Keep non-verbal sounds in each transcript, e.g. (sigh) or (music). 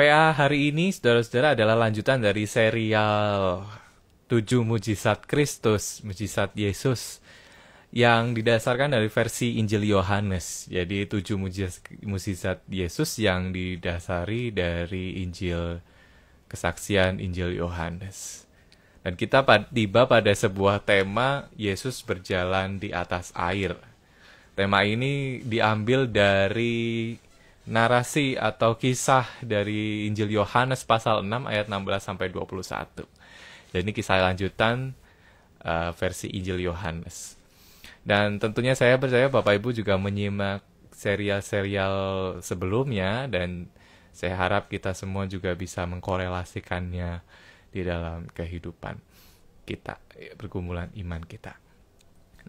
PA hari ini, saudara-saudara, adalah lanjutan dari serial tujuh Mujizat Kristus, Mujizat Yesus, yang didasarkan dari versi Injil Yohanes. Jadi tujuh mujizat Yesus yang didasari dari Injil kesaksian Injil Yohanes. Dan kita tiba pada sebuah tema Yesus berjalan di atas air. Tema ini diambil dari narasi atau kisah dari Injil Yohanes pasal 6 ayat 16 sampai 21. dan ini kisah lanjutan uh, versi Injil Yohanes. Dan tentunya saya percaya Bapak Ibu juga menyimak serial-serial sebelumnya dan saya harap kita semua juga bisa mengkorelasikannya di dalam kehidupan kita, pergumulan iman kita.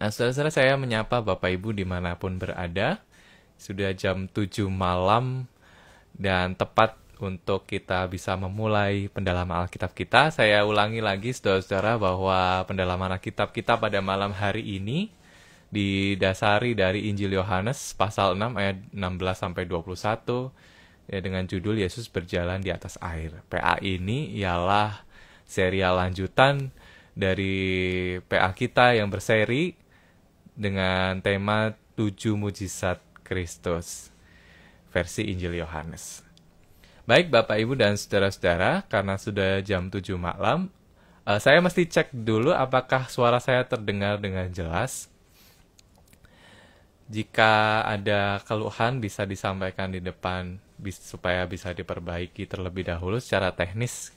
Nah, saudara-saudara saya menyapa Bapak Ibu dimanapun berada sudah jam 7 malam dan tepat untuk kita bisa memulai pendalaman Alkitab kita. Saya ulangi lagi saudara-saudara bahwa pendalaman Alkitab kita pada malam hari ini didasari dari Injil Yohanes pasal 6 ayat 16 sampai 21 ya dengan judul Yesus berjalan di atas air. PA ini ialah serial lanjutan dari PA kita yang berseri dengan tema 7 mujizat Kristus. Versi Injil Yohanes. Baik Bapak Ibu dan saudara-saudara, karena sudah jam 7 malam, uh, saya mesti cek dulu apakah suara saya terdengar dengan jelas. Jika ada keluhan bisa disampaikan di depan bis, supaya bisa diperbaiki terlebih dahulu secara teknis.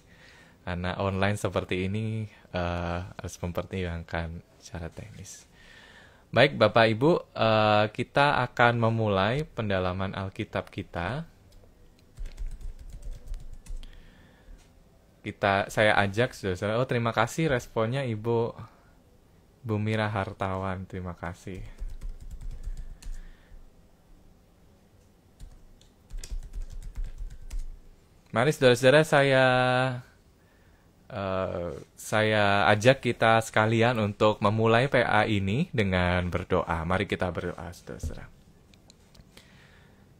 Karena online seperti ini uh, harus mempertimbangkan secara teknis. Baik, Bapak Ibu, eh, kita akan memulai pendalaman Alkitab kita. Kita saya ajak Saudara. Oh, terima kasih responnya Ibu Bumira Hartawan. Terima kasih. Mari saudara-saudara saya Eh, saya ajak kita sekalian untuk memulai PA ini dengan berdoa. Mari kita berdoa, seterusnya.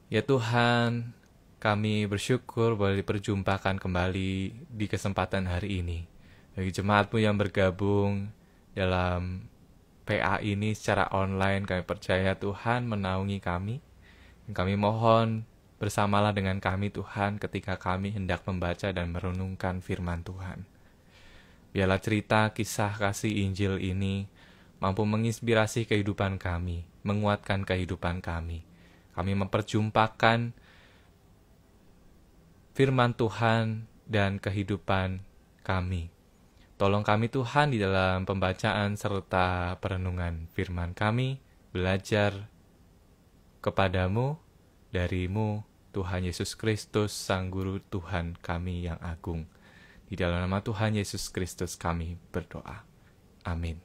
Ya Tuhan, kami bersyukur boleh diperjumpakan kembali di kesempatan hari ini. Bagi jemaatmu yang bergabung dalam PA ini secara online, kami percaya Tuhan menaungi kami. Kami mohon bersamalah dengan kami Tuhan ketika kami hendak membaca dan merenungkan firman Tuhan. Biarlah cerita kisah kasih Injil ini mampu menginspirasi kehidupan kami, menguatkan kehidupan kami. Kami memperjumpakan firman Tuhan dan kehidupan kami. Tolong kami Tuhan di dalam pembacaan serta perenungan firman kami, belajar kepadamu, darimu, Tuhan Yesus Kristus, Sang Guru Tuhan kami yang agung. Di dalam nama Tuhan Yesus Kristus kami berdoa. Amin.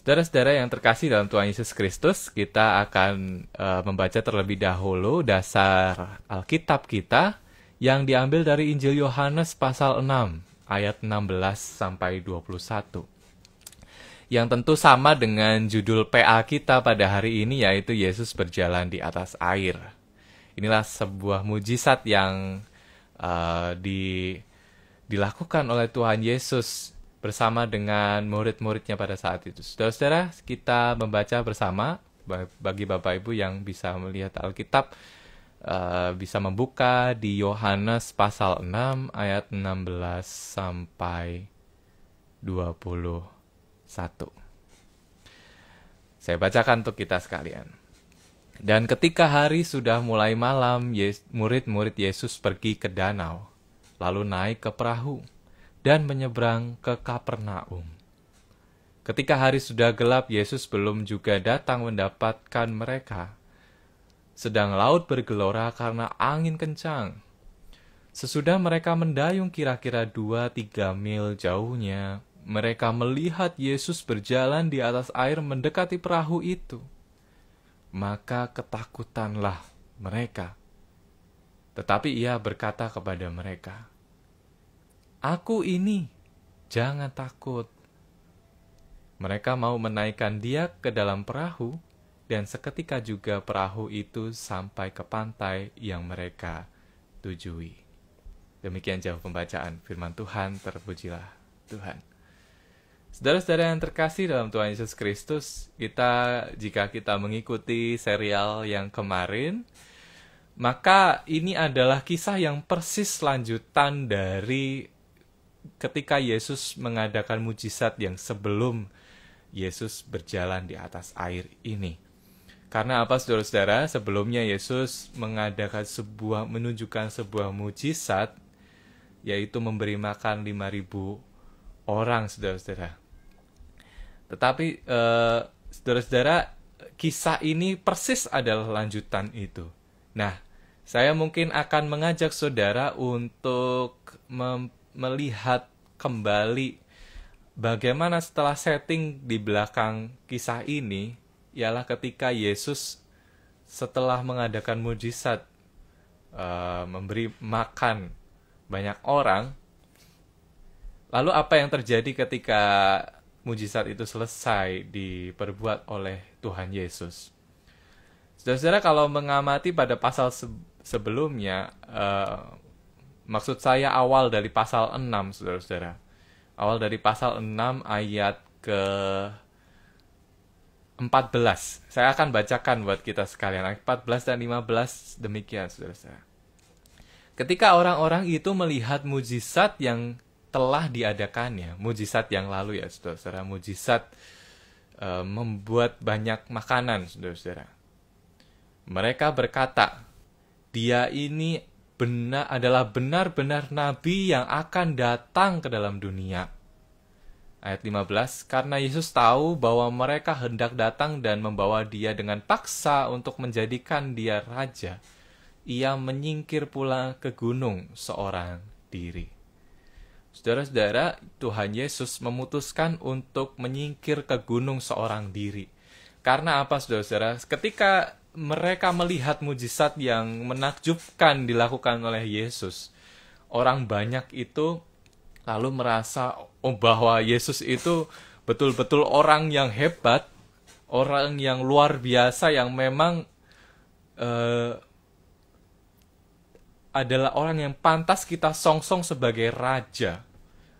Saudara-saudara yang terkasih dalam Tuhan Yesus Kristus, kita akan uh, membaca terlebih dahulu dasar Alkitab kita yang diambil dari Injil Yohanes pasal 6 ayat 16 sampai 21. Yang tentu sama dengan judul PA kita pada hari ini yaitu Yesus berjalan di atas air. Inilah sebuah mujizat yang Eh, di dilakukan oleh Tuhan Yesus bersama dengan murid-muridnya pada saat itu. Saudara-saudara, kita membaca bersama bagi Bapak Ibu yang bisa melihat Alkitab uh, bisa membuka di Yohanes pasal 6 ayat 16 sampai 21. Saya bacakan untuk kita sekalian. Dan ketika hari sudah mulai malam, murid-murid Yesus pergi ke danau, lalu naik ke perahu dan menyeberang ke Kapernaum. Ketika hari sudah gelap, Yesus belum juga datang mendapatkan mereka. Sedang laut bergelora karena angin kencang. Sesudah mereka mendayung kira-kira dua tiga mil jauhnya, mereka melihat Yesus berjalan di atas air mendekati perahu itu maka ketakutanlah mereka. Tetapi ia berkata kepada mereka, "Aku ini, jangan takut." Mereka mau menaikkan dia ke dalam perahu, dan seketika juga perahu itu sampai ke pantai yang mereka tujui. Demikian jauh pembacaan Firman Tuhan, terpujilah Tuhan. Saudara-saudara yang terkasih dalam Tuhan Yesus Kristus, kita jika kita mengikuti serial yang kemarin, maka ini adalah kisah yang persis lanjutan dari ketika Yesus mengadakan mujizat yang sebelum Yesus berjalan di atas air ini. Karena apa saudara-saudara, sebelumnya Yesus mengadakan sebuah menunjukkan sebuah mujizat yaitu memberi makan 5000 orang saudara-saudara. Tetapi saudara eh, saudara-saudara kisah ini persis adalah lanjutan itu. Nah, saya mungkin akan mengajak saudara untuk melihat kembali bagaimana setelah setting di belakang kisah ini ialah ketika Yesus setelah mengadakan mujizat uh, memberi makan banyak orang Lalu apa yang terjadi ketika mujizat itu selesai diperbuat oleh Tuhan Yesus? Saudara-saudara kalau mengamati pada pasal sebelumnya, uh, maksud saya awal dari pasal 6, saudara-saudara. Awal dari pasal 6 ayat ke 14. Saya akan bacakan buat kita sekalian. 14 dan 15 demikian, saudara-saudara. Ketika orang-orang itu melihat mujizat yang telah diadakannya mujizat yang lalu ya saudara mujizat e, membuat banyak makanan saudara-saudara mereka berkata dia ini benar adalah benar-benar nabi yang akan datang ke dalam dunia ayat 15 karena Yesus tahu bahwa mereka hendak datang dan membawa dia dengan paksa untuk menjadikan dia raja ia menyingkir pula ke gunung seorang diri Saudara-saudara, Tuhan Yesus memutuskan untuk menyingkir ke gunung seorang diri. Karena apa, saudara-saudara? Ketika mereka melihat mujizat yang menakjubkan dilakukan oleh Yesus, orang banyak itu lalu merasa oh, bahwa Yesus itu betul-betul orang yang hebat, orang yang luar biasa, yang memang uh, adalah orang yang pantas kita songsong sebagai raja.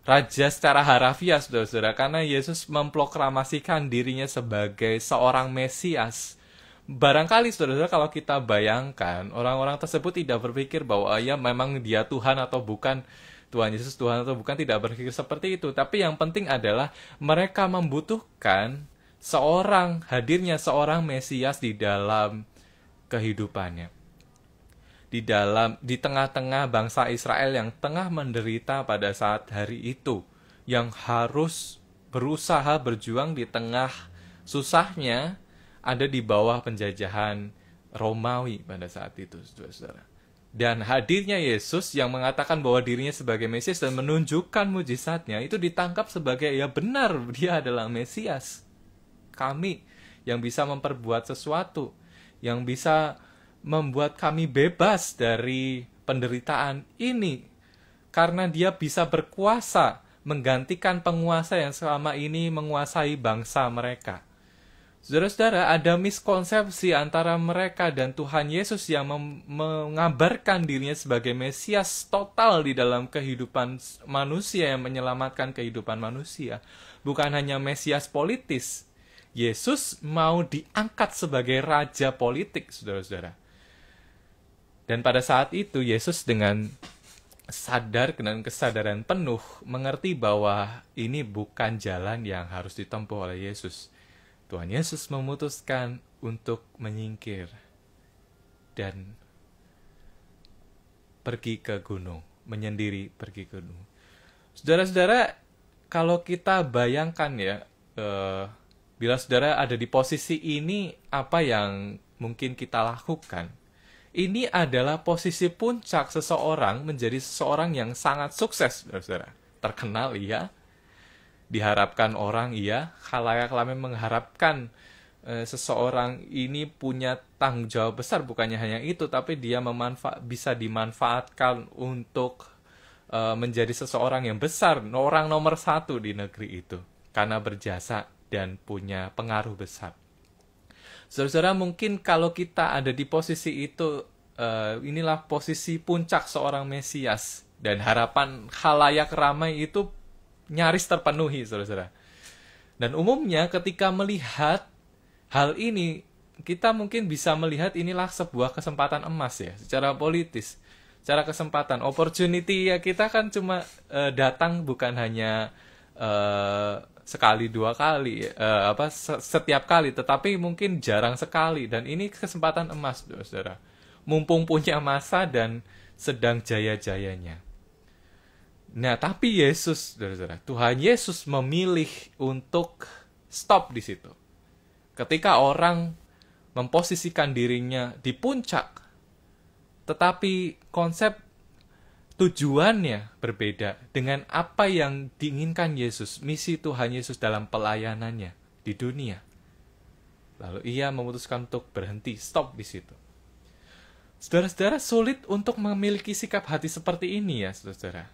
Raja secara harafiah, saudara-saudara, karena Yesus memproklamasikan dirinya sebagai seorang Mesias. Barangkali, saudara-saudara, kalau kita bayangkan, orang-orang tersebut tidak berpikir bahwa ah, ya memang dia Tuhan atau bukan, Tuhan Yesus Tuhan atau bukan, tidak berpikir seperti itu. Tapi yang penting adalah mereka membutuhkan seorang, hadirnya seorang Mesias di dalam kehidupannya di dalam di tengah-tengah bangsa Israel yang tengah menderita pada saat hari itu yang harus berusaha berjuang di tengah susahnya ada di bawah penjajahan Romawi pada saat itu Saudara. Dan hadirnya Yesus yang mengatakan bahwa dirinya sebagai Mesias dan menunjukkan mujizatnya itu ditangkap sebagai ya benar dia adalah Mesias. Kami yang bisa memperbuat sesuatu, yang bisa membuat kami bebas dari penderitaan ini karena dia bisa berkuasa menggantikan penguasa yang selama ini menguasai bangsa mereka. Saudara-saudara, ada miskonsepsi antara mereka dan Tuhan Yesus yang mengabarkan dirinya sebagai Mesias total di dalam kehidupan manusia yang menyelamatkan kehidupan manusia. Bukan hanya Mesias politis, Yesus mau diangkat sebagai raja politik, saudara-saudara. Dan pada saat itu Yesus dengan sadar dengan kesadaran penuh mengerti bahwa ini bukan jalan yang harus ditempuh oleh Yesus. Tuhan Yesus memutuskan untuk menyingkir dan pergi ke gunung, menyendiri pergi ke gunung. Saudara-saudara, kalau kita bayangkan ya, eh, bila saudara ada di posisi ini, apa yang mungkin kita lakukan? Ini adalah posisi puncak seseorang menjadi seseorang yang sangat sukses, saudara. Terkenal, iya. Diharapkan orang, iya. Khalayak kelamin mengharapkan e, seseorang ini punya tanggung jawab besar. Bukannya hanya itu, tapi dia memanfa bisa dimanfaatkan untuk e, menjadi seseorang yang besar. Orang nomor satu di negeri itu. Karena berjasa dan punya pengaruh besar. Saudara-saudara mungkin kalau kita ada di posisi itu uh, inilah posisi puncak seorang Mesias dan harapan halayak ramai itu nyaris terpenuhi saudara-saudara. Dan umumnya ketika melihat hal ini kita mungkin bisa melihat inilah sebuah kesempatan emas ya secara politis, secara kesempatan, opportunity ya kita kan cuma uh, datang bukan hanya eh, sekali dua kali uh, apa setiap kali tetapi mungkin jarang sekali dan ini kesempatan emas saudara mumpung punya masa dan sedang jaya-jayanya nah tapi Yesus saudara Tuhan Yesus memilih untuk stop di situ ketika orang memposisikan dirinya di puncak tetapi konsep tujuannya berbeda dengan apa yang diinginkan Yesus, misi Tuhan Yesus dalam pelayanannya di dunia. Lalu ia memutuskan untuk berhenti, stop di situ. Saudara-saudara sulit untuk memiliki sikap hati seperti ini ya, saudara-saudara.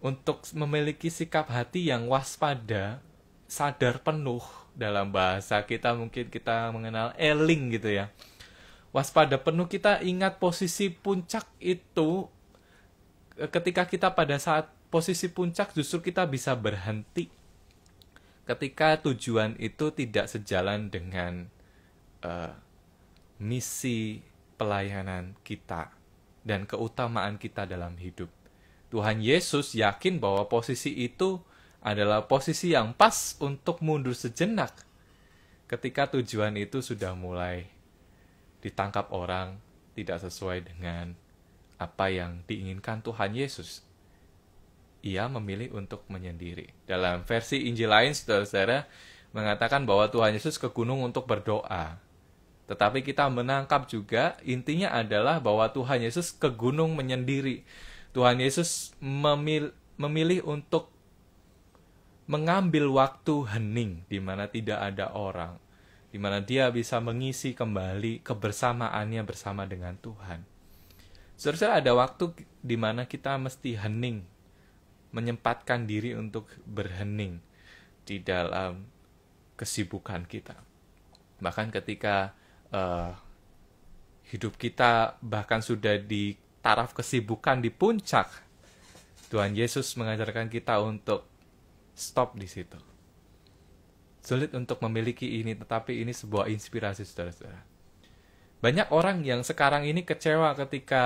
Untuk memiliki sikap hati yang waspada, sadar penuh dalam bahasa kita mungkin kita mengenal eling gitu ya. Waspada penuh kita ingat posisi puncak itu Eh, ketika kita pada saat posisi puncak justru kita bisa berhenti ketika tujuan itu tidak sejalan dengan uh, misi pelayanan kita dan keutamaan kita dalam hidup. Tuhan Yesus yakin bahwa posisi itu adalah posisi yang pas untuk mundur sejenak ketika tujuan itu sudah mulai ditangkap orang tidak sesuai dengan apa yang diinginkan Tuhan Yesus. Ia memilih untuk menyendiri. Dalam versi Injil lain, saudara-saudara mengatakan bahwa Tuhan Yesus ke gunung untuk berdoa. Tetapi kita menangkap juga intinya adalah bahwa Tuhan Yesus ke gunung menyendiri. Tuhan Yesus memil memilih untuk mengambil waktu hening di mana tidak ada orang, di mana dia bisa mengisi kembali kebersamaannya bersama dengan Tuhan. Seharusnya ada waktu di mana kita mesti hening, menyempatkan diri untuk berhening di dalam kesibukan kita. Bahkan ketika uh, hidup kita bahkan sudah di taraf kesibukan di puncak, Tuhan Yesus mengajarkan kita untuk stop di situ. Sulit untuk memiliki ini, tetapi ini sebuah inspirasi saudara-saudara banyak orang yang sekarang ini kecewa ketika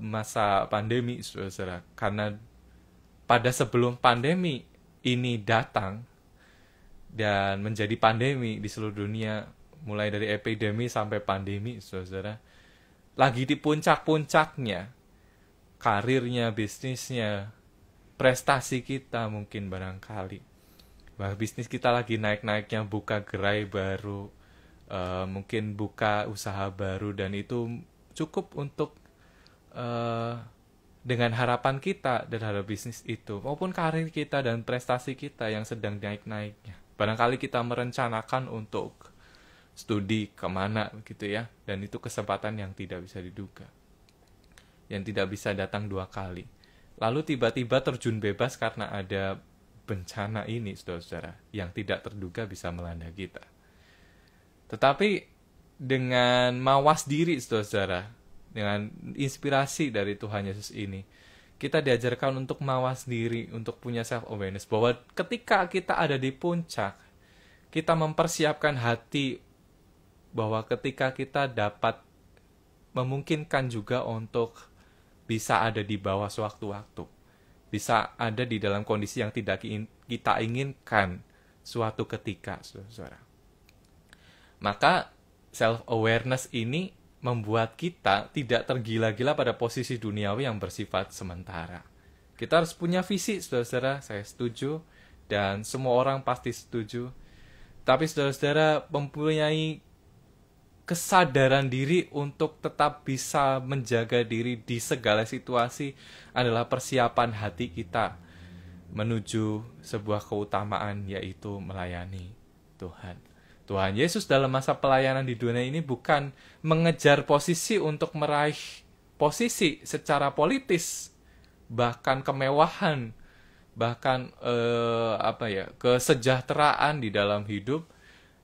masa pandemi, saudara, karena pada sebelum pandemi ini datang dan menjadi pandemi di seluruh dunia, mulai dari epidemi sampai pandemi, saudara, lagi di puncak-puncaknya, karirnya, bisnisnya, prestasi kita mungkin barangkali. bahkan bisnis kita lagi naik-naiknya buka gerai baru, uh, mungkin buka usaha baru dan itu cukup untuk uh, dengan harapan kita dan harap bisnis itu maupun karir kita dan prestasi kita yang sedang naik-naiknya. Barangkali kita merencanakan untuk studi kemana gitu ya dan itu kesempatan yang tidak bisa diduga yang tidak bisa datang dua kali lalu tiba-tiba terjun bebas karena ada bencana ini saudara-saudara yang tidak terduga bisa melanda kita tetapi dengan mawas diri saudara, dengan inspirasi dari Tuhan Yesus ini, kita diajarkan untuk mawas diri, untuk punya self awareness bahwa ketika kita ada di puncak, kita mempersiapkan hati bahwa ketika kita dapat memungkinkan juga untuk bisa ada di bawah sewaktu-waktu, bisa ada di dalam kondisi yang tidak kita inginkan suatu ketika, saudara. Maka self awareness ini membuat kita tidak tergila-gila pada posisi duniawi yang bersifat sementara. Kita harus punya visi, saudara-saudara. Saya setuju dan semua orang pasti setuju. Tapi saudara-saudara mempunyai kesadaran diri untuk tetap bisa menjaga diri di segala situasi adalah persiapan hati kita menuju sebuah keutamaan yaitu melayani Tuhan. Tuhan Yesus dalam masa pelayanan di dunia ini bukan mengejar posisi untuk meraih posisi secara politis, bahkan kemewahan, bahkan eh, apa ya kesejahteraan di dalam hidup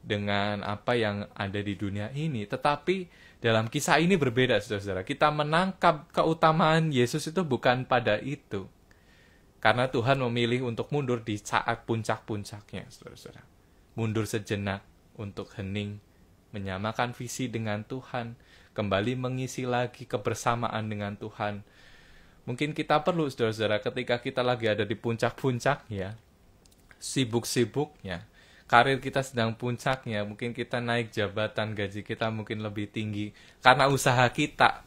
dengan apa yang ada di dunia ini. Tetapi dalam kisah ini berbeda, saudara-saudara. Kita menangkap keutamaan Yesus itu bukan pada itu. Karena Tuhan memilih untuk mundur di saat puncak-puncaknya, saudara-saudara. Mundur sejenak untuk hening, menyamakan visi dengan Tuhan, kembali mengisi lagi kebersamaan dengan Tuhan. Mungkin kita perlu, saudara-saudara, ketika kita lagi ada di puncak puncak ya sibuk-sibuknya, karir kita sedang puncaknya, mungkin kita naik jabatan, gaji kita mungkin lebih tinggi karena usaha kita.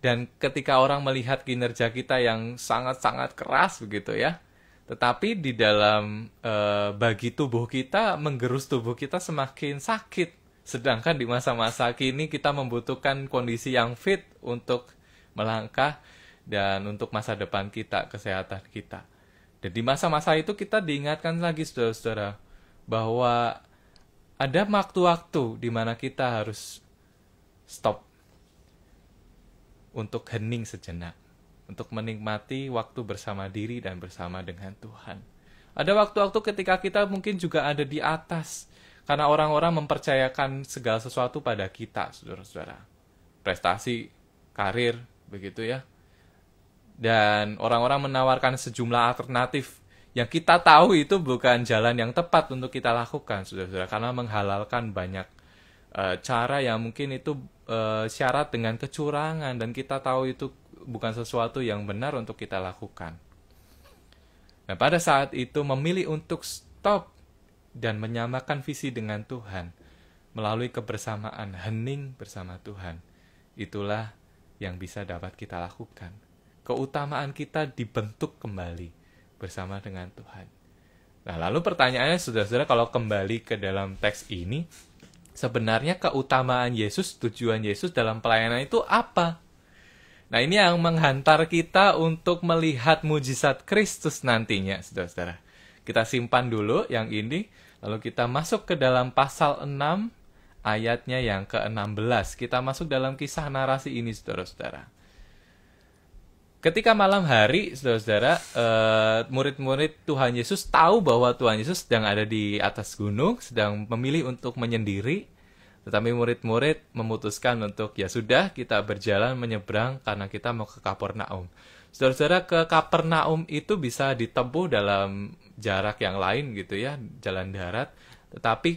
Dan ketika orang melihat kinerja kita yang sangat-sangat keras begitu ya, tetapi di dalam e, bagi tubuh kita menggerus tubuh kita semakin sakit. Sedangkan di masa-masa kini kita membutuhkan kondisi yang fit untuk melangkah dan untuk masa depan kita, kesehatan kita. Dan di masa-masa itu kita diingatkan lagi saudara-saudara bahwa ada waktu-waktu di mana kita harus stop untuk hening sejenak untuk menikmati waktu bersama diri dan bersama dengan Tuhan. Ada waktu-waktu ketika kita mungkin juga ada di atas karena orang-orang mempercayakan segala sesuatu pada kita, saudara-saudara. Prestasi, karir, begitu ya. Dan orang-orang menawarkan sejumlah alternatif yang kita tahu itu bukan jalan yang tepat untuk kita lakukan, saudara-saudara, karena menghalalkan banyak eh, cara yang mungkin itu uh, syarat dengan kecurangan dan kita tahu itu bukan sesuatu yang benar untuk kita lakukan. Nah, pada saat itu memilih untuk stop dan menyamakan visi dengan Tuhan melalui kebersamaan hening bersama Tuhan. Itulah yang bisa dapat kita lakukan. Keutamaan kita dibentuk kembali bersama dengan Tuhan. Nah, lalu pertanyaannya saudara-saudara kalau kembali ke dalam teks ini, sebenarnya keutamaan Yesus, tujuan Yesus dalam pelayanan itu apa? Nah ini yang menghantar kita untuk melihat mujizat Kristus nantinya, saudara-saudara. Kita simpan dulu yang ini, lalu kita masuk ke dalam pasal 6 ayatnya yang ke-16. Kita masuk dalam kisah narasi ini, saudara-saudara. Ketika malam hari, saudara-saudara, eh, murid-murid Tuhan Yesus tahu bahwa Tuhan Yesus sedang ada di atas gunung, sedang memilih untuk menyendiri tetapi murid-murid memutuskan untuk ya sudah kita berjalan menyeberang karena kita mau ke Kapernaum. Saudara-saudara ke Kapernaum itu bisa ditempuh dalam jarak yang lain gitu ya, jalan darat. Tetapi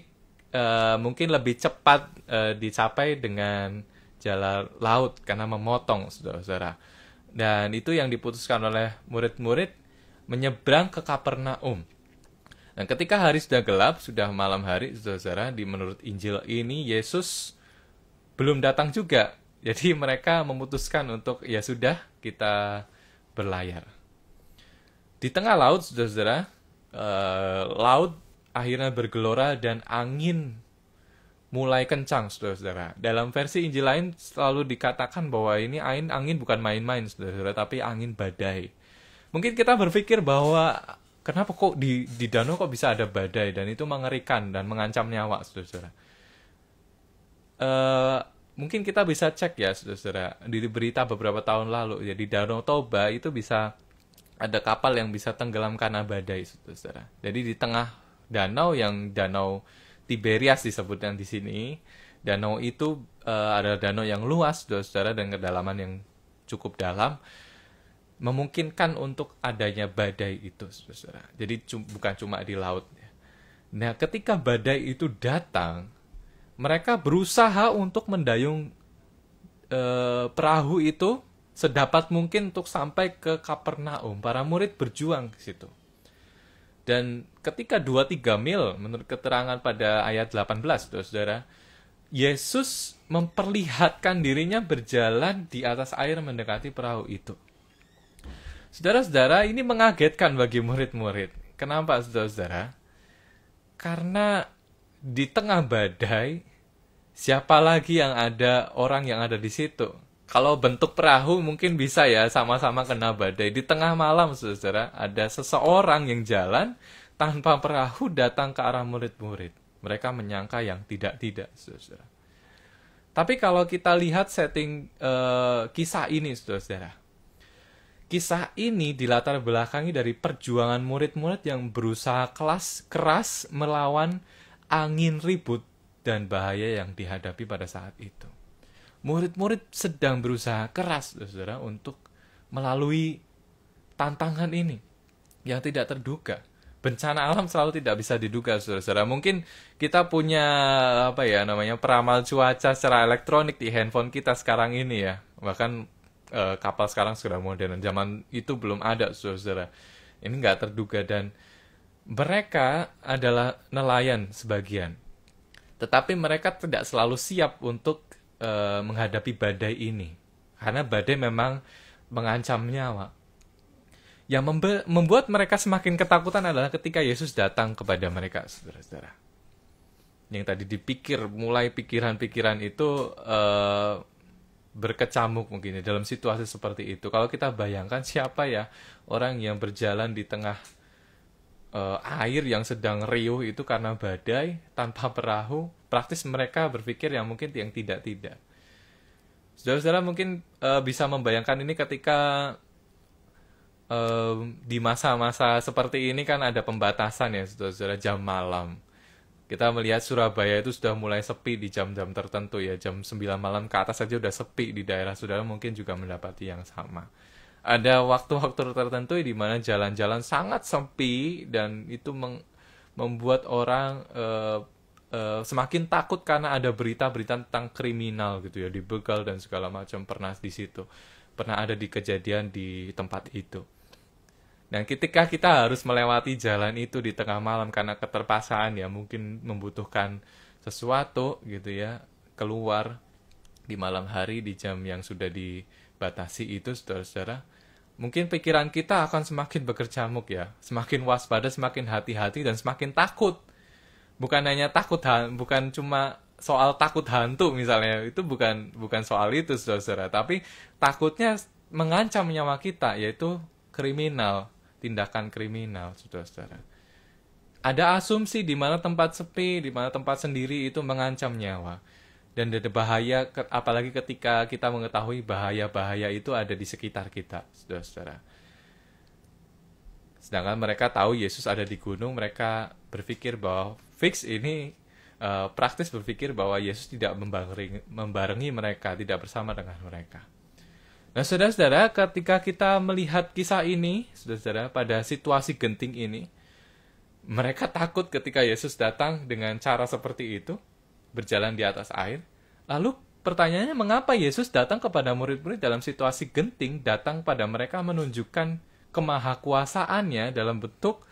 e, mungkin lebih cepat e, dicapai dengan jalan laut karena memotong saudara-saudara. Dan itu yang diputuskan oleh murid-murid menyeberang ke Kapernaum. Dan ketika hari sudah gelap, sudah malam hari, saudara-saudara, di menurut Injil ini Yesus belum datang juga. (laughs) Jadi mereka memutuskan untuk ya sudah kita berlayar. Di tengah laut, saudara-saudara, eh, laut akhirnya bergelora dan angin mulai kencang, saudara-saudara. Dalam versi Injil lain selalu dikatakan bahwa ini angin angin bukan main-main, saudara-saudara, tapi angin badai. Mungkin kita berpikir bahwa kenapa kok di di danau kok bisa ada badai dan itu mengerikan dan mengancam nyawa saudara-saudara uh, eh, mungkin kita bisa cek ya saudara-saudara di berita beberapa tahun lalu ya di danau Toba itu bisa ada kapal yang bisa tenggelam karena badai saudara-saudara jadi di tengah danau yang danau Tiberias disebutnya di sini danau itu uh, eh, ada danau yang luas saudara-saudara dan kedalaman yang cukup dalam memungkinkan untuk adanya badai itu, saudara. Jadi bukan cuma di laut. Ya. Nah, ketika badai itu datang, mereka berusaha untuk mendayung e, perahu itu sedapat mungkin untuk sampai ke Kapernaum. Para murid berjuang ke situ. Dan ketika 2-3 mil, menurut keterangan pada ayat 18, saudara, Yesus memperlihatkan dirinya berjalan di atas air mendekati perahu itu. Saudara-saudara, ini mengagetkan bagi murid-murid. Kenapa, saudara-saudara? Karena di tengah badai, siapa lagi yang ada orang yang ada di situ? Kalau bentuk perahu mungkin bisa ya sama-sama kena badai. Di tengah malam, saudara, saudara ada seseorang yang jalan tanpa perahu datang ke arah murid-murid. Mereka menyangka yang tidak-tidak, saudara. Tapi kalau kita lihat setting uh, kisah ini, saudara-saudara, Kisah ini dilatar belakangi dari perjuangan murid-murid yang berusaha kelas keras melawan angin ribut dan bahaya yang dihadapi pada saat itu. Murid-murid sedang berusaha keras, saudara, untuk melalui tantangan ini yang tidak terduga. Bencana alam selalu tidak bisa diduga, saudara-saudara. Mungkin kita punya apa ya namanya peramal cuaca secara elektronik di handphone kita sekarang ini ya. Bahkan uh, kapal sekarang sudah modern. Zaman itu belum ada, saudara Ini nggak terduga dan mereka adalah nelayan sebagian, tetapi mereka tidak selalu siap untuk uh, menghadapi badai ini, karena badai memang mengancam nyawa. Yang membuat mereka semakin ketakutan adalah ketika Yesus datang kepada mereka, saudara-saudara yang tadi dipikir mulai pikiran-pikiran itu uh, berkecamuk mungkin ya, dalam situasi seperti itu. Kalau kita bayangkan siapa ya orang yang berjalan di tengah uh, air yang sedang riuh itu karena badai tanpa perahu, praktis mereka berpikir yang mungkin yang tidak-tidak. Saudara-saudara mungkin uh, bisa membayangkan ini ketika uh, di masa-masa seperti ini kan ada pembatasan ya, saudara-saudara jam malam kita melihat Surabaya itu sudah mulai sepi di jam-jam tertentu ya jam 9 malam ke atas saja sudah sepi di daerah Sudah mungkin juga mendapati yang sama ada waktu-waktu tertentu di mana jalan-jalan sangat sepi dan itu membuat orang uh, uh, semakin takut karena ada berita-berita tentang kriminal gitu ya dibegal dan segala macam pernah di situ pernah ada di kejadian di tempat itu dan nah, ketika kita harus melewati jalan itu di tengah malam karena keterpaksaan ya mungkin membutuhkan sesuatu gitu ya keluar di malam hari di jam yang sudah dibatasi itu saudara-saudara mungkin pikiran kita akan semakin bekerjamuk ya semakin waspada semakin hati-hati dan semakin takut bukan hanya takut bukan cuma soal takut hantu misalnya itu bukan bukan soal itu saudara-saudara tapi takutnya mengancam nyawa kita yaitu kriminal tindakan kriminal, saudara-saudara. Ada asumsi di mana tempat sepi, di mana tempat sendiri itu mengancam nyawa. Dan ada bahaya, apalagi ketika kita mengetahui bahaya-bahaya itu ada di sekitar kita, saudara-saudara. Sedangkan mereka tahu Yesus ada di gunung, mereka berpikir bahwa fix ini uh, praktis berpikir bahwa Yesus tidak membarengi, mereka, tidak bersama dengan mereka. Nah, saudara-saudara, ketika kita melihat kisah ini, saudara-saudara, pada situasi genting ini, mereka takut ketika Yesus datang dengan cara seperti itu, berjalan di atas air. Lalu pertanyaannya, mengapa Yesus datang kepada murid-murid dalam situasi genting, datang pada mereka menunjukkan kemahakuasaannya dalam bentuk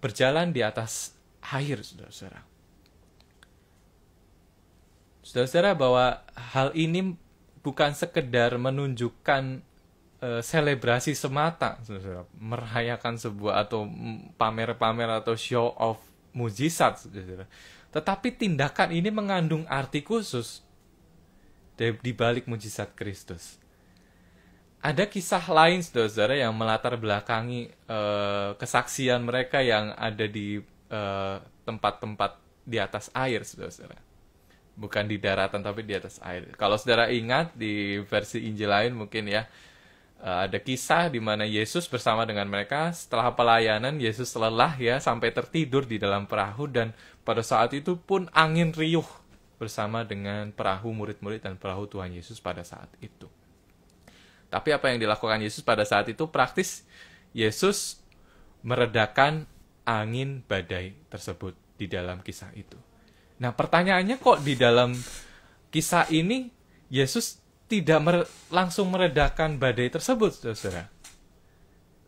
berjalan di atas air, saudara-saudara. Saudara-saudara, bahwa hal ini bukan sekedar menunjukkan uh, selebrasi semata, merayakan sebuah atau pamer-pamer atau show of mujizat, Tetapi tindakan ini mengandung arti khusus di balik mujizat Kristus. Ada kisah lain, saudara, yang melatar belakangi uh, kesaksian mereka yang ada di eh, tempat-tempat uh, di atas air, saudara bukan di daratan tapi di atas air. Kalau saudara ingat di versi Injil lain mungkin ya eh, ada kisah di mana Yesus bersama dengan mereka setelah pelayanan Yesus lelah ya sampai tertidur di dalam perahu dan pada saat itu pun angin riuh bersama dengan perahu murid-murid dan perahu Tuhan Yesus pada saat itu. Tapi apa yang dilakukan Yesus pada saat itu praktis Yesus meredakan angin badai tersebut di dalam kisah itu. Nah, pertanyaannya kok di dalam kisah ini Yesus tidak mer langsung meredakan badai tersebut, saudara.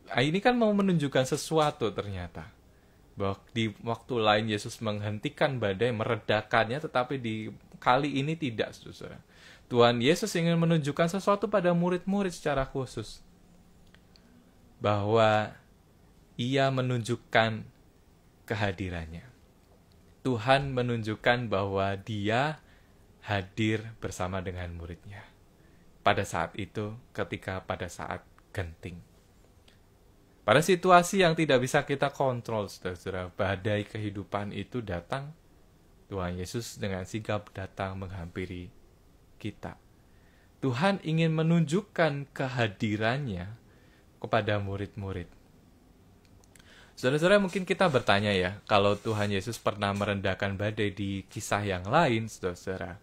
Nah, ini kan mau menunjukkan sesuatu ternyata. Bahwa di waktu lain Yesus menghentikan badai, meredakannya, tetapi di kali ini tidak, saudara. Tuhan Yesus ingin menunjukkan sesuatu pada murid-murid secara khusus. Bahwa ia menunjukkan kehadirannya. Tuhan menunjukkan bahwa dia hadir bersama dengan muridnya. Pada saat itu, ketika pada saat genting. Pada situasi yang tidak bisa kita kontrol, saudara-saudara, badai kehidupan itu datang, Tuhan Yesus dengan sigap datang menghampiri kita. Tuhan ingin menunjukkan kehadirannya kepada murid-murid Saudara-saudara mungkin kita bertanya ya, kalau Tuhan Yesus pernah merendahkan badai di kisah yang lain, saudara-saudara.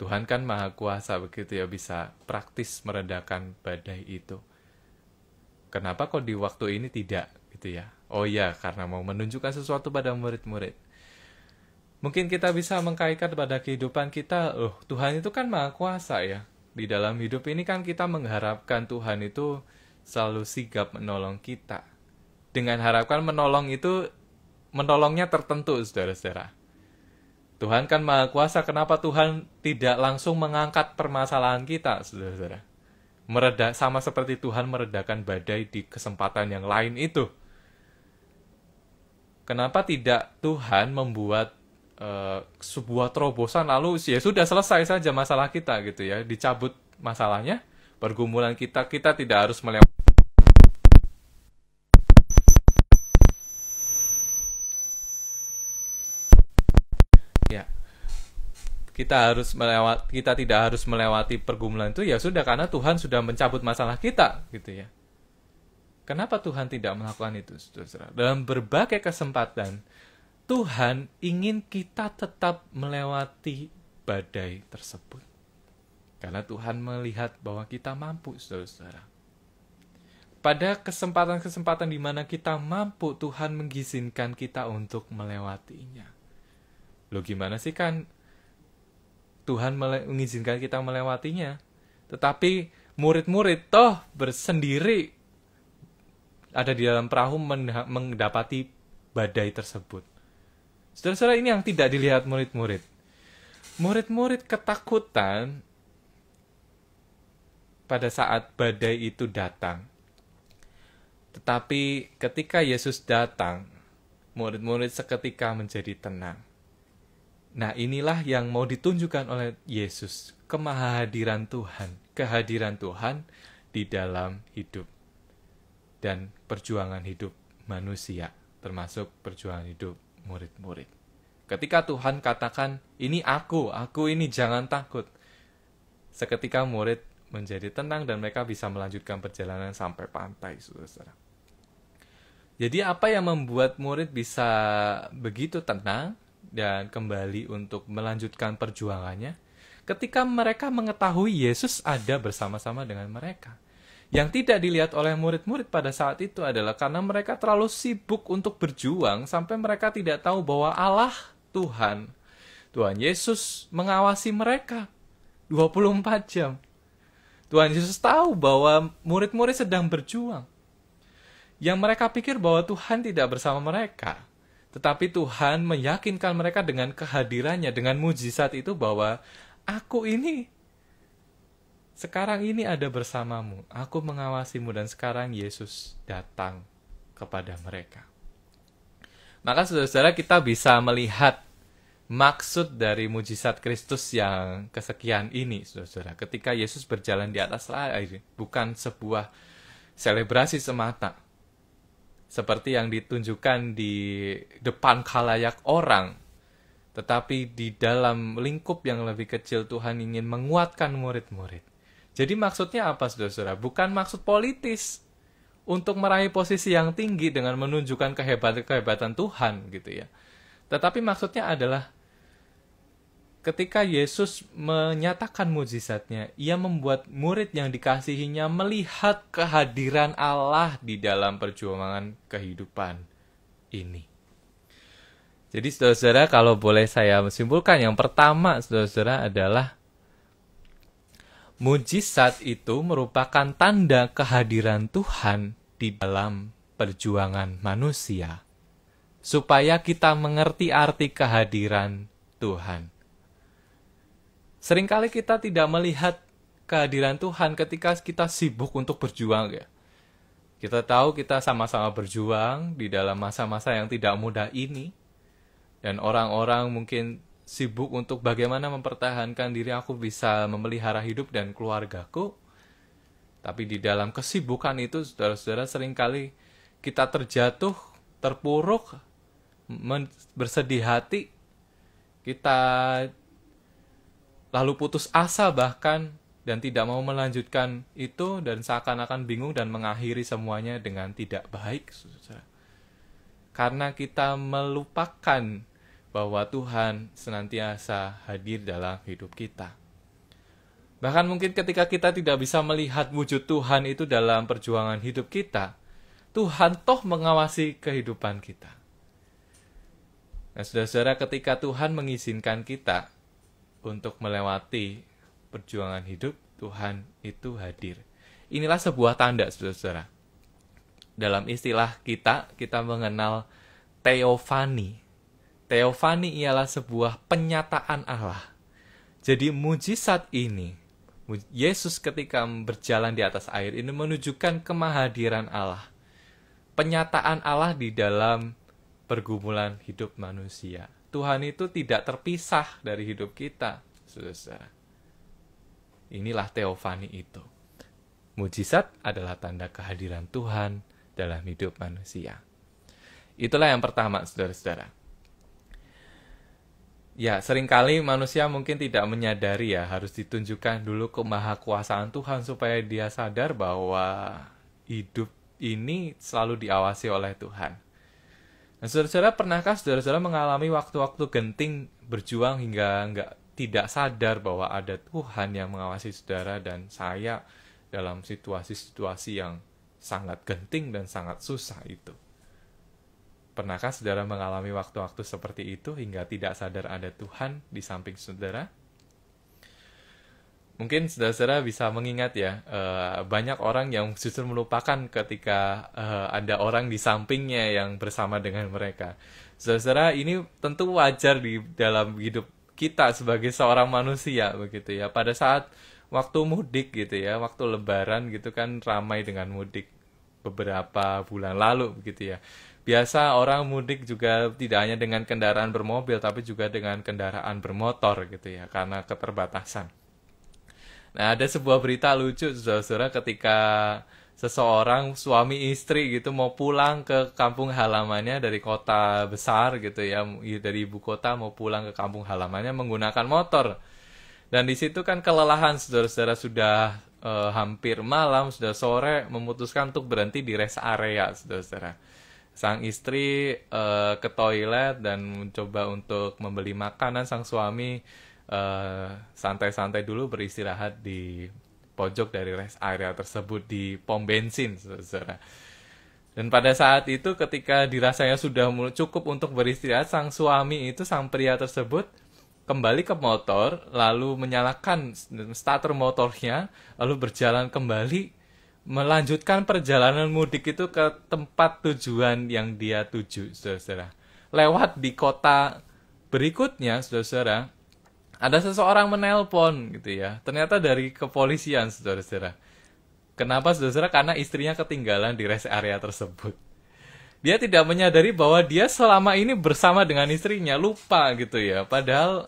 Tuhan kan maha kuasa begitu ya, bisa praktis merendahkan badai itu. Kenapa kok di waktu ini tidak gitu ya? Oh ya, karena mau menunjukkan sesuatu pada murid-murid. Mungkin kita bisa mengkaitkan pada kehidupan kita, oh Tuhan itu kan maha kuasa ya. Di dalam hidup ini kan kita mengharapkan Tuhan itu selalu sigap menolong kita dengan harapkan menolong itu menolongnya tertentu, saudara-saudara. Tuhan kan maha kuasa, kenapa Tuhan tidak langsung mengangkat permasalahan kita, saudara-saudara? Meredak sama seperti Tuhan meredakan badai di kesempatan yang lain itu. Kenapa tidak Tuhan membuat uh, sebuah terobosan lalu ya sudah selesai saja masalah kita gitu ya, dicabut masalahnya, pergumulan kita, kita tidak harus melewati kita harus melewati kita tidak harus melewati pergumulan itu ya sudah karena Tuhan sudah mencabut masalah kita gitu ya. Kenapa Tuhan tidak melakukan itu? Saudara? Dalam berbagai kesempatan Tuhan ingin kita tetap melewati badai tersebut. Karena Tuhan melihat bahwa kita mampu, saudara-saudara pada kesempatan-kesempatan di mana kita mampu, Tuhan mengizinkan kita untuk melewatinya. Lo gimana sih kan Tuhan mengizinkan kita melewatinya. Tetapi murid-murid toh bersendiri ada di dalam perahu mendapati badai tersebut. Saudara-saudara ini yang tidak dilihat murid-murid. Murid-murid ketakutan pada saat badai itu datang. Tetapi ketika Yesus datang, murid-murid seketika menjadi tenang Nah, inilah yang mau ditunjukkan oleh Yesus, kemahadiran Tuhan, kehadiran Tuhan di dalam hidup dan perjuangan hidup manusia, termasuk perjuangan hidup murid-murid. Ketika Tuhan katakan, "Ini aku, aku ini jangan takut." Seketika murid menjadi tenang dan mereka bisa melanjutkan perjalanan sampai pantai, Saudara. Jadi apa yang membuat murid bisa begitu tenang? dan kembali untuk melanjutkan perjuangannya ketika mereka mengetahui Yesus ada bersama-sama dengan mereka. Yang tidak dilihat oleh murid-murid pada saat itu adalah karena mereka terlalu sibuk untuk berjuang sampai mereka tidak tahu bahwa Allah Tuhan, Tuhan Yesus mengawasi mereka 24 jam. Tuhan Yesus tahu bahwa murid-murid sedang berjuang. Yang mereka pikir bahwa Tuhan tidak bersama mereka. Tetapi Tuhan meyakinkan mereka dengan kehadirannya, dengan mujizat itu bahwa aku ini sekarang ini ada bersamamu. Aku mengawasimu dan sekarang Yesus datang kepada mereka. Maka saudara-saudara kita bisa melihat maksud dari mujizat Kristus yang kesekian ini, saudara-saudara. Ketika Yesus berjalan di atas air, bukan sebuah selebrasi semata, seperti yang ditunjukkan di depan kalayak orang, tetapi di dalam lingkup yang lebih kecil Tuhan ingin menguatkan murid-murid. Jadi maksudnya apa saudara-saudara? Bukan maksud politis untuk meraih posisi yang tinggi dengan menunjukkan kehebatan-kehebatan Tuhan gitu ya. Tetapi maksudnya adalah Ketika Yesus menyatakan mujizatnya, ia membuat murid yang dikasihinya melihat kehadiran Allah di dalam perjuangan kehidupan ini. Jadi saudara-saudara kalau boleh saya simpulkan, yang pertama saudara-saudara adalah mujizat itu merupakan tanda kehadiran Tuhan di dalam perjuangan manusia. Supaya kita mengerti arti kehadiran Tuhan. Seringkali kita tidak melihat kehadiran Tuhan ketika kita sibuk untuk berjuang ya. Kita tahu kita sama-sama berjuang di dalam masa-masa yang tidak mudah ini. Dan orang-orang mungkin sibuk untuk bagaimana mempertahankan diri aku bisa memelihara hidup dan keluargaku. Tapi di dalam kesibukan itu, saudara-saudara, seringkali kita terjatuh, terpuruk, bersedih hati, kita lalu putus asa bahkan dan tidak mau melanjutkan itu dan seakan-akan bingung dan mengakhiri semuanya dengan tidak baik karena kita melupakan bahwa Tuhan senantiasa hadir dalam hidup kita. Bahkan mungkin ketika kita tidak bisa melihat wujud Tuhan itu dalam perjuangan hidup kita, Tuhan toh mengawasi kehidupan kita. Nah, saudara-saudara, ketika Tuhan mengizinkan kita untuk melewati perjuangan hidup, Tuhan itu hadir. Inilah sebuah tanda, saudara-saudara. Dalam istilah kita, kita mengenal teofani. Teofani ialah sebuah penyataan Allah. Jadi mujizat ini, Yesus ketika berjalan di atas air ini menunjukkan kemahadiran Allah. Penyataan Allah di dalam pergumulan hidup manusia. Tuhan itu tidak terpisah dari hidup kita, saudara. Inilah teofani itu. Mujizat adalah tanda kehadiran Tuhan dalam hidup manusia. Itulah yang pertama, saudara-saudara. Ya, seringkali manusia mungkin tidak menyadari ya, harus ditunjukkan dulu kuasaan Tuhan supaya dia sadar bahwa hidup ini selalu diawasi oleh Tuhan. Nah, saudara-saudara pernahkah saudara-saudara mengalami waktu-waktu genting berjuang hingga nggak tidak sadar bahwa ada Tuhan yang mengawasi saudara dan saya dalam situasi-situasi yang sangat genting dan sangat susah itu. Pernahkah saudara mengalami waktu-waktu seperti itu hingga tidak sadar ada Tuhan di samping saudara? mungkin saudara-saudara bisa mengingat ya uh, banyak orang yang justru melupakan ketika uh, ada orang di sampingnya yang bersama dengan mereka saudara-saudara ini tentu wajar di dalam hidup kita sebagai seorang manusia begitu ya pada saat waktu mudik gitu ya waktu lebaran gitu kan ramai dengan mudik beberapa bulan lalu begitu ya biasa orang mudik juga tidak hanya dengan kendaraan bermobil tapi juga dengan kendaraan bermotor gitu ya karena keterbatasan Nah, ada sebuah berita lucu saudara ketika seseorang suami istri gitu mau pulang ke kampung halamannya dari kota besar gitu ya, dari ibu kota mau pulang ke kampung halamannya menggunakan motor. Dan di situ kan kelelahan saudara-saudara sudah e, hampir malam, sudah sore memutuskan untuk berhenti di rest area saudara-saudara. Sang istri e, ke toilet dan mencoba untuk membeli makanan sang suami Eh, santai-santai uh, dulu beristirahat di pojok dari rest area tersebut di pom bensin, saudara. Dan pada saat itu ketika dirasanya sudah cukup untuk beristirahat, sang suami itu, sang pria tersebut kembali ke motor, lalu menyalakan starter motornya, lalu berjalan kembali melanjutkan perjalanan mudik itu ke tempat tujuan yang dia tuju, saudara-saudara. Lewat di kota berikutnya, saudara-saudara, ada seseorang menelpon gitu ya. Ternyata dari kepolisian saudara-saudara. Kenapa saudara-saudara? Karena istrinya ketinggalan di rest area tersebut. Dia tidak menyadari bahwa dia selama ini bersama dengan istrinya, lupa gitu ya. Padahal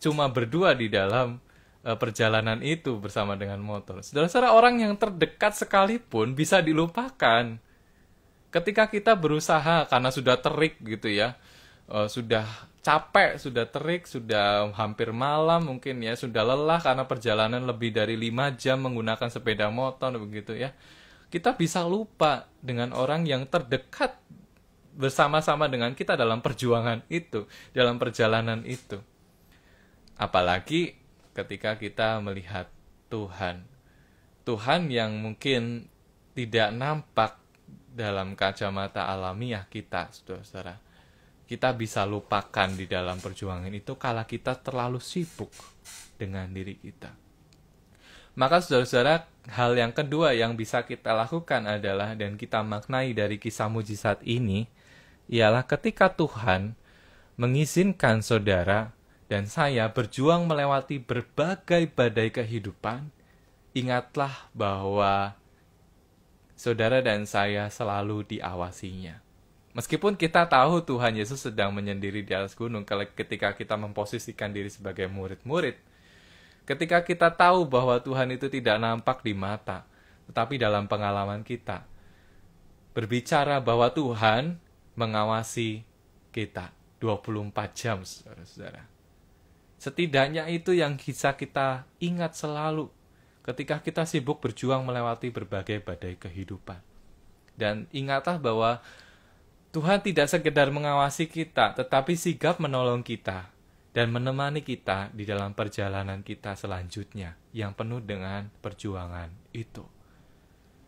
cuma berdua di dalam eh, perjalanan itu bersama dengan motor. Saudara-saudara, orang yang terdekat sekalipun bisa dilupakan. Ketika kita berusaha karena sudah terik gitu ya, eh, sudah capek, sudah terik, sudah hampir malam mungkin ya, sudah lelah karena perjalanan lebih dari 5 jam menggunakan sepeda motor begitu ya. Kita bisa lupa dengan orang yang terdekat bersama-sama dengan kita dalam perjuangan itu, dalam perjalanan itu. Apalagi ketika kita melihat Tuhan. Tuhan yang mungkin tidak nampak dalam kacamata alamiah kita, saudara-saudara kita bisa lupakan di dalam perjuangan itu kala kita terlalu sibuk dengan diri kita. Maka saudara-saudara, hal yang kedua yang bisa kita lakukan adalah dan kita maknai dari kisah mujizat ini ialah ketika Tuhan mengizinkan saudara dan saya berjuang melewati berbagai badai kehidupan, ingatlah bahwa saudara dan saya selalu diawasinya Meskipun kita tahu Tuhan Yesus sedang menyendiri di atas gunung, ketika kita memposisikan diri sebagai murid-murid, ketika kita tahu bahwa Tuhan itu tidak nampak di mata, tetapi dalam pengalaman kita, berbicara bahwa Tuhan mengawasi kita 24 jam, saudara-saudara. Setidaknya itu yang bisa kita ingat selalu ketika kita sibuk berjuang melewati berbagai badai kehidupan. Dan ingatlah bahwa Tuhan tidak sekedar mengawasi kita, tetapi sigap menolong kita dan menemani kita di dalam perjalanan kita selanjutnya yang penuh dengan perjuangan itu.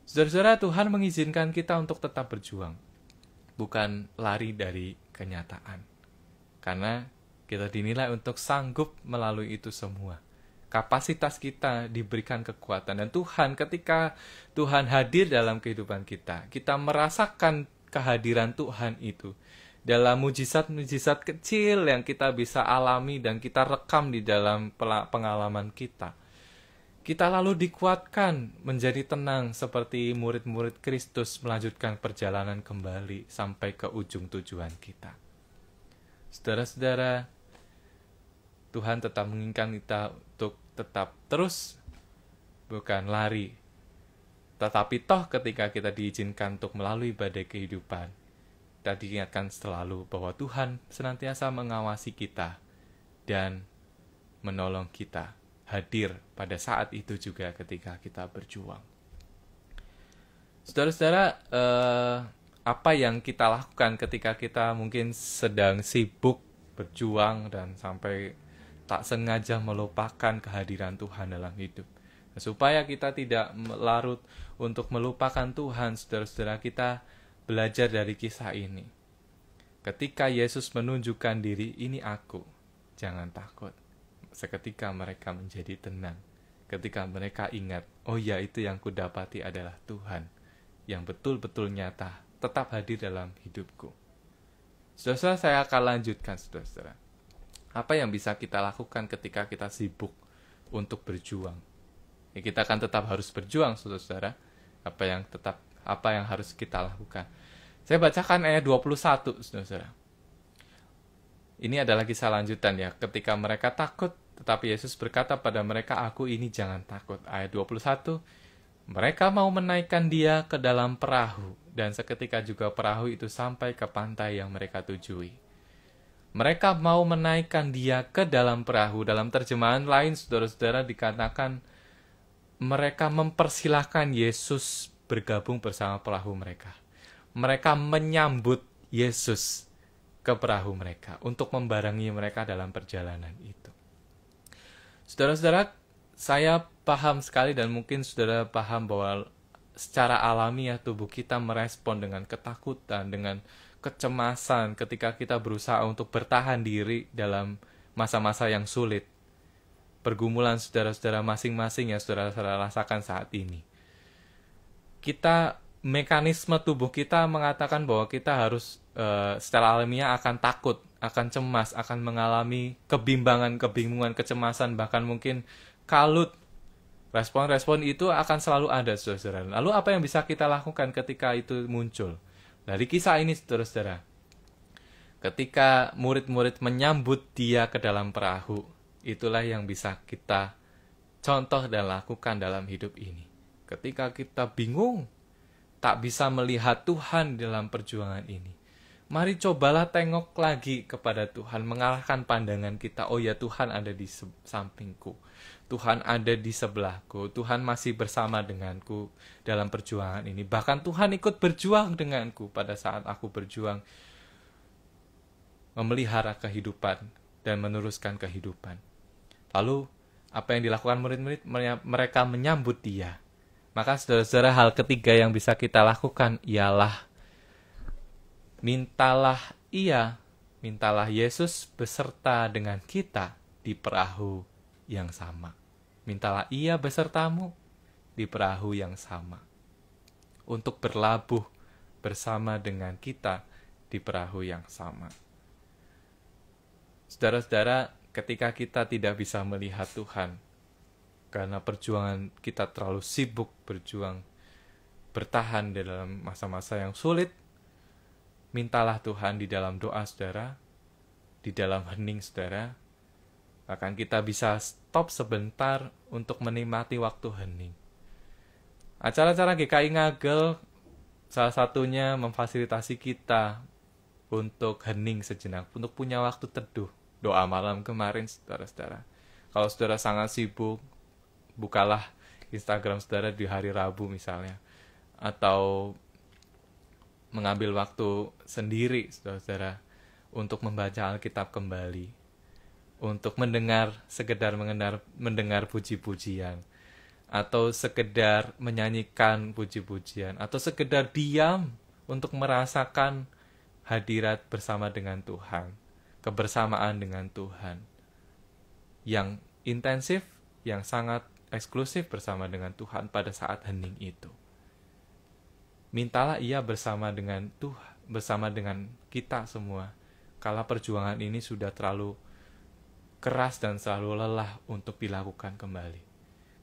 Saudara-saudara, Tuhan mengizinkan kita untuk tetap berjuang, bukan lari dari kenyataan. Karena kita dinilai untuk sanggup melalui itu semua. Kapasitas kita diberikan kekuatan dan Tuhan ketika Tuhan hadir dalam kehidupan kita, kita merasakan kehadiran Tuhan itu dalam mujizat-mujizat kecil yang kita bisa alami dan kita rekam di dalam pengalaman kita. Kita lalu dikuatkan menjadi tenang seperti murid-murid Kristus melanjutkan perjalanan kembali sampai ke ujung tujuan kita. Saudara-saudara, Tuhan tetap menginginkan kita untuk tetap terus bukan lari tetapi toh ketika kita diizinkan untuk melalui badai kehidupan, kita diingatkan selalu bahwa Tuhan senantiasa mengawasi kita dan menolong kita hadir pada saat itu juga ketika kita berjuang. Saudara-saudara, eh, apa yang kita lakukan ketika kita mungkin sedang sibuk berjuang dan sampai tak sengaja melupakan kehadiran Tuhan dalam hidup, supaya kita tidak larut untuk melupakan Tuhan, saudara-saudara kita belajar dari kisah ini. Ketika Yesus menunjukkan diri, ini aku, jangan takut. Seketika mereka menjadi tenang. Ketika mereka ingat, oh ya itu yang kudapati adalah Tuhan yang betul-betul nyata tetap hadir dalam hidupku. Saudara-saudara, saya akan lanjutkan, saudara-saudara. Apa yang bisa kita lakukan ketika kita sibuk untuk berjuang? Ya, kita akan tetap harus berjuang, saudara-saudara apa yang tetap apa yang harus kita lakukan. Saya bacakan ayat 21, Saudara. Ini adalah kisah lanjutan ya, ketika mereka takut, tetapi Yesus berkata pada mereka, "Aku ini jangan takut." Ayat 21, mereka mau menaikkan dia ke dalam perahu dan seketika juga perahu itu sampai ke pantai yang mereka tujui. Mereka mau menaikkan dia ke dalam perahu. Dalam terjemahan lain, saudara-saudara dikatakan mereka mempersilahkan Yesus bergabung bersama perahu mereka. Mereka menyambut Yesus ke perahu mereka untuk membarangi mereka dalam perjalanan itu. Saudara-saudara, saya paham sekali dan mungkin saudara paham bahwa secara alami ya tubuh kita merespon dengan ketakutan, dengan kecemasan ketika kita berusaha untuk bertahan diri dalam masa-masa yang sulit pergumulan saudara-saudara masing-masing yang saudara-saudara rasakan saat ini. Kita mekanisme tubuh kita mengatakan bahwa kita harus uh, secara alamiah akan takut, akan cemas, akan mengalami kebimbangan, kebingungan, kecemasan, bahkan mungkin kalut. Respon-respon itu akan selalu ada, saudara-saudara. Lalu apa yang bisa kita lakukan ketika itu muncul? Dari kisah ini, saudara-saudara, ketika murid-murid menyambut dia ke dalam perahu, itulah yang bisa kita contoh dan lakukan dalam hidup ini. Ketika kita bingung, tak bisa melihat Tuhan dalam perjuangan ini. Mari cobalah tengok lagi kepada Tuhan, mengalahkan pandangan kita. Oh ya, Tuhan ada di sampingku. Tuhan ada di sebelahku. Tuhan masih bersama denganku dalam perjuangan ini. Bahkan Tuhan ikut berjuang denganku pada saat aku berjuang memelihara kehidupan dan meneruskan kehidupan. Lalu apa yang dilakukan murid-murid mereka menyambut dia. Maka saudara-saudara hal ketiga yang bisa kita lakukan ialah mintalah ia, mintalah Yesus beserta dengan kita di perahu yang sama. Mintalah ia besertamu di perahu yang sama. Untuk berlabuh bersama dengan kita di perahu yang sama. Saudara-saudara, ketika kita tidak bisa melihat Tuhan karena perjuangan kita terlalu sibuk berjuang bertahan di dalam masa-masa yang sulit mintalah Tuhan di dalam doa saudara di dalam hening saudara akan kita bisa stop sebentar untuk menikmati waktu hening acara-acara GKI Ngagel salah satunya memfasilitasi kita untuk hening sejenak, untuk punya waktu teduh doa malam kemarin saudara-saudara. Kalau saudara sangat sibuk, bukalah Instagram saudara di hari Rabu misalnya. Atau mengambil waktu sendiri saudara-saudara untuk membaca Alkitab kembali. Untuk mendengar, sekedar mengenal, mendengar puji-pujian. Atau sekedar menyanyikan puji-pujian. Atau sekedar diam untuk merasakan hadirat bersama dengan Tuhan kebersamaan dengan Tuhan yang intensif, yang sangat eksklusif bersama dengan Tuhan pada saat hening itu. Mintalah ia bersama dengan Tuhan, bersama dengan kita semua. Kala perjuangan ini sudah terlalu keras dan selalu lelah untuk dilakukan kembali.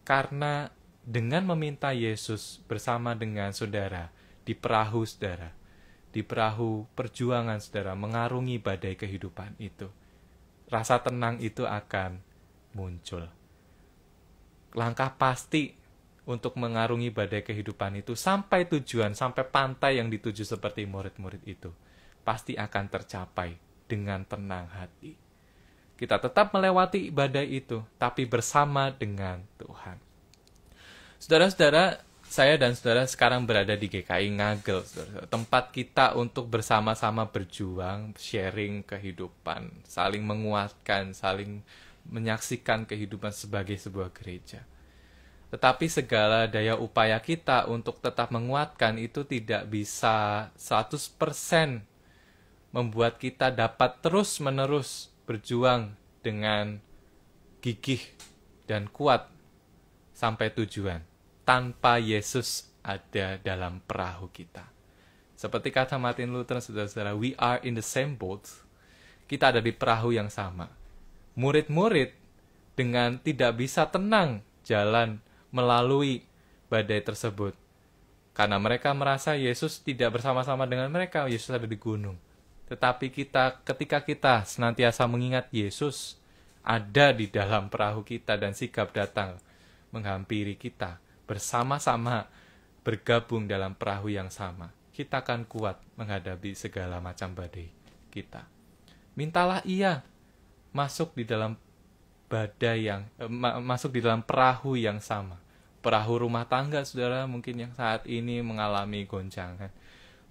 Karena dengan meminta Yesus bersama dengan saudara di perahu saudara, di perahu perjuangan saudara mengarungi badai kehidupan itu. Rasa tenang itu akan muncul. Langkah pasti untuk mengarungi badai kehidupan itu sampai tujuan, sampai pantai yang dituju seperti murid-murid itu. Pasti akan tercapai dengan tenang hati. Kita tetap melewati badai itu, tapi bersama dengan Tuhan. Saudara-saudara, saya dan saudara sekarang berada di GKI Ngagel, tempat kita untuk bersama-sama berjuang, sharing kehidupan, saling menguatkan, saling menyaksikan kehidupan sebagai sebuah gereja. Tetapi segala daya upaya kita untuk tetap menguatkan itu tidak bisa 100% membuat kita dapat terus-menerus berjuang dengan gigih dan kuat sampai tujuan tanpa Yesus ada dalam perahu kita. Seperti kata Martin Luther, saudara-saudara, we are in the same boat. Kita ada di perahu yang sama. Murid-murid dengan tidak bisa tenang jalan melalui badai tersebut. Karena mereka merasa Yesus tidak bersama-sama dengan mereka, Yesus ada di gunung. Tetapi kita ketika kita senantiasa mengingat Yesus ada di dalam perahu kita dan sikap datang menghampiri kita, bersama-sama bergabung dalam perahu yang sama, kita akan kuat menghadapi segala macam badai kita. Mintalah ia masuk di dalam badai yang eh, masuk di dalam perahu yang sama. Perahu rumah tangga Saudara mungkin yang saat ini mengalami goncangan.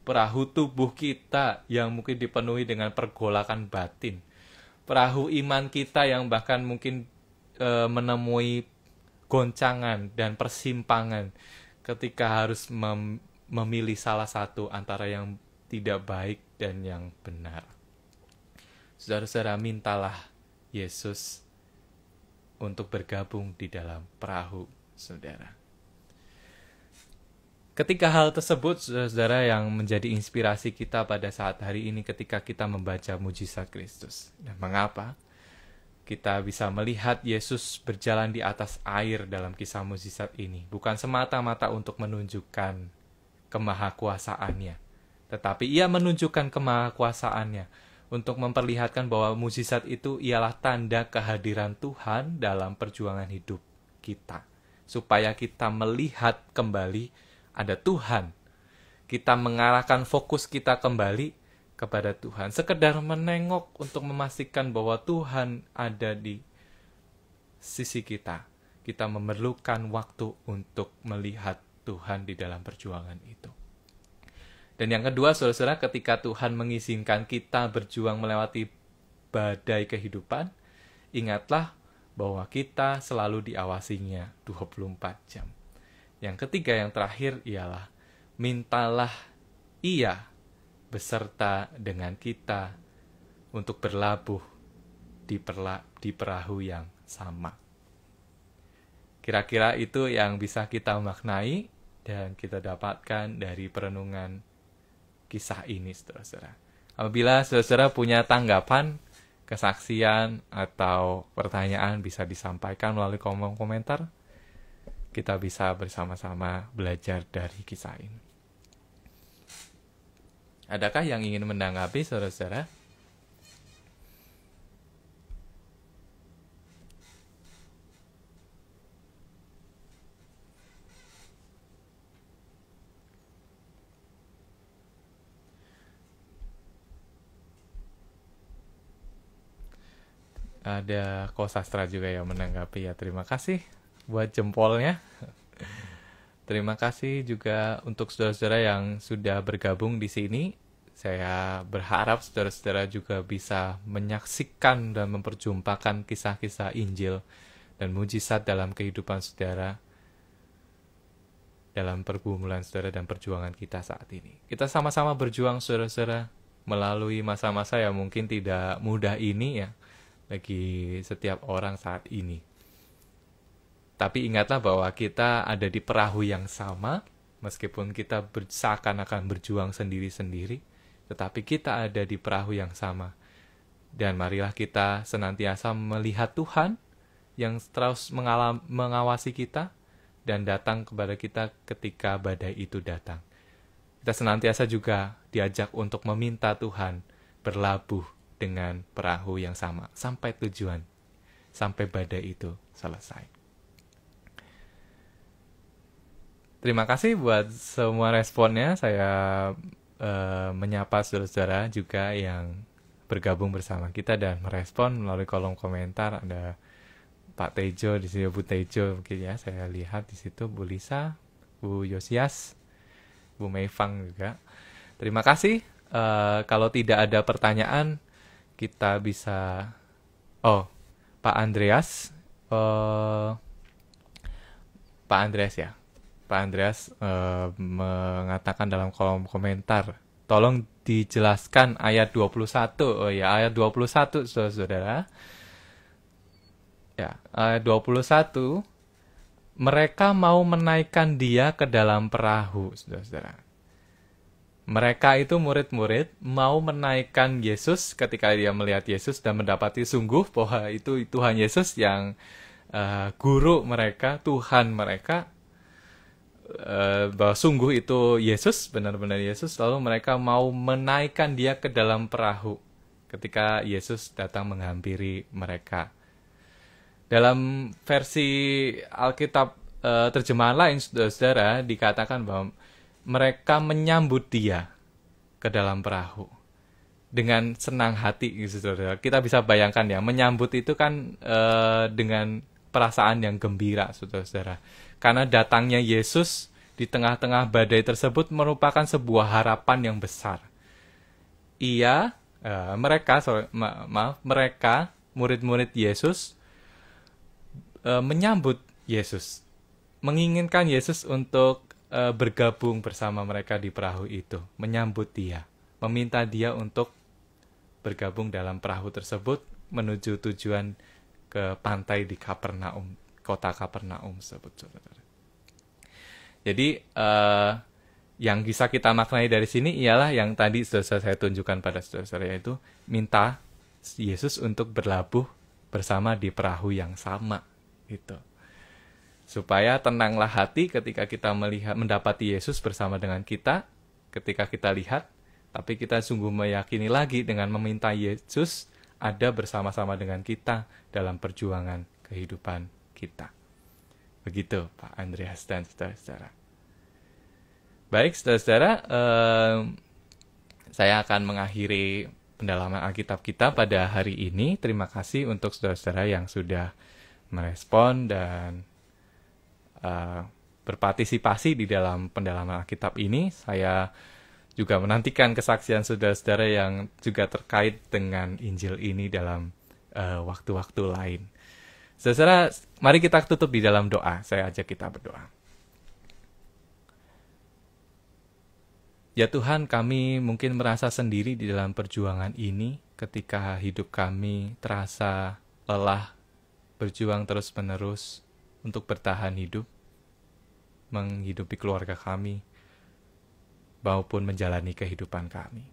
Perahu tubuh kita yang mungkin dipenuhi dengan pergolakan batin. Perahu iman kita yang bahkan mungkin eh, menemui goncangan dan persimpangan ketika harus mem memilih salah satu antara yang tidak baik dan yang benar. Saudara-saudara, mintalah Yesus untuk bergabung di dalam perahu saudara. ketika hal tersebut, saudara-saudara, yang menjadi inspirasi kita pada saat hari ini ketika kita membaca mujizat Kristus. Dan mengapa? kita bisa melihat Yesus berjalan di atas air dalam kisah mukjizat ini, bukan semata-mata untuk menunjukkan kemahakuasaannya, tetapi ia menunjukkan kemahakuasaannya untuk memperlihatkan bahwa mukjizat itu ialah tanda kehadiran Tuhan dalam perjuangan hidup kita, supaya kita melihat kembali ada Tuhan. Kita mengarahkan fokus kita kembali kepada Tuhan, sekedar menengok untuk memastikan bahwa Tuhan ada di sisi kita. Kita memerlukan waktu untuk melihat Tuhan di dalam perjuangan itu. Dan yang kedua, saudara-saudara, ketika Tuhan mengizinkan kita berjuang melewati badai kehidupan, ingatlah bahwa kita selalu diawasinya 24 jam. Yang ketiga, yang terakhir ialah mintalah ia beserta dengan kita untuk berlabuh di, perla, di perahu yang sama. Kira-kira itu yang bisa kita maknai dan kita dapatkan dari perenungan kisah ini, saudara-saudara. Apabila saudara-saudara punya tanggapan, kesaksian, atau pertanyaan bisa disampaikan melalui kolom komentar, kita bisa bersama-sama belajar dari kisah ini. Adakah yang ingin menanggapi saudara-saudara? Ada Kosastra juga yang menanggapi ya. Terima kasih buat jempolnya. (laughs) Terima kasih juga untuk saudara-saudara yang sudah bergabung di sini. Saya berharap saudara-saudara juga bisa menyaksikan dan memperjumpakan kisah-kisah Injil dan mujizat dalam kehidupan saudara dalam pergumulan saudara dan perjuangan kita saat ini. Kita sama-sama berjuang saudara-saudara melalui masa-masa yang mungkin tidak mudah ini ya bagi setiap orang saat ini. Tapi ingatlah bahwa kita ada di perahu yang sama, meskipun kita seakan-akan berjuang sendiri-sendiri, tetapi kita ada di perahu yang sama. Dan marilah kita senantiasa melihat Tuhan yang terus mengalam, mengawasi kita dan datang kepada kita ketika badai itu datang. Kita senantiasa juga diajak untuk meminta Tuhan berlabuh dengan perahu yang sama sampai tujuan, sampai badai itu selesai. Terima kasih buat semua responnya. Saya uh, menyapa saudara-saudara juga yang bergabung bersama kita dan merespon melalui kolom komentar. Ada Pak Tejo di sini, Bu Tejo mungkin ya. Saya lihat di situ Bu Lisa, Bu Yosias, Bu Meifang juga. Terima kasih. Uh, kalau tidak ada pertanyaan, kita bisa. Oh, Pak Andreas. Uh, Pak Andreas ya. Pak Andreas uh, mengatakan dalam kolom komentar. Tolong dijelaskan ayat 21. Oh ya, ayat 21 Saudara-saudara. Ya, ayat 21 mereka mau menaikkan dia ke dalam perahu, Saudara-saudara. Mereka itu murid-murid mau menaikkan Yesus ketika dia melihat Yesus dan mendapati sungguh bahwa itu Tuhan Yesus yang uh, guru mereka, Tuhan mereka Eh, bahwa sungguh itu Yesus, benar-benar Yesus, lalu mereka mau menaikkan dia ke dalam perahu ketika Yesus datang menghampiri mereka. Dalam versi Alkitab uh, terjemahan lain, saudara-saudara, dikatakan bahwa mereka menyambut dia ke dalam perahu dengan senang hati gitu Kita bisa bayangkan ya, menyambut itu kan uh, dengan perasaan yang gembira, saudara-saudara. Karena datangnya Yesus di tengah-tengah badai tersebut merupakan sebuah harapan yang besar. Ia, uh, mereka, sorry, ma maaf, mereka, murid-murid Yesus, uh, menyambut Yesus, menginginkan Yesus untuk uh, bergabung bersama mereka di perahu itu, menyambut Dia, meminta Dia untuk bergabung dalam perahu tersebut menuju tujuan ke pantai di Kapernaum, kota Kapernaum sebetulnya. Jadi uh, yang bisa kita maknai dari sini ialah yang tadi sudah saya tunjukkan pada saudara-saudara yaitu minta Yesus untuk berlabuh bersama di perahu yang sama gitu. Supaya tenanglah hati ketika kita melihat mendapati Yesus bersama dengan kita, ketika kita lihat, tapi kita sungguh meyakini lagi dengan meminta Yesus ada bersama-sama dengan kita dalam perjuangan kehidupan kita. Begitu Pak Andreas dan saudara-saudara. Baik saudara-saudara, eh, saya akan mengakhiri pendalaman Alkitab kita pada hari ini. Terima kasih untuk saudara-saudara yang sudah merespon dan eh, berpartisipasi di dalam pendalaman Alkitab ini. Saya juga menantikan kesaksian saudara-saudara yang juga terkait dengan Injil ini dalam eh, waktu-waktu uh, Saya rasa lain. Saudara, mari kita tutup di dalam doa. Saya ajak kita berdoa. Ya Tuhan, kami mungkin merasa sendiri di dalam perjuangan ini ketika hidup kami terasa lelah berjuang terus-menerus untuk bertahan hidup, menghidupi keluarga kami, maupun menjalani kehidupan kami.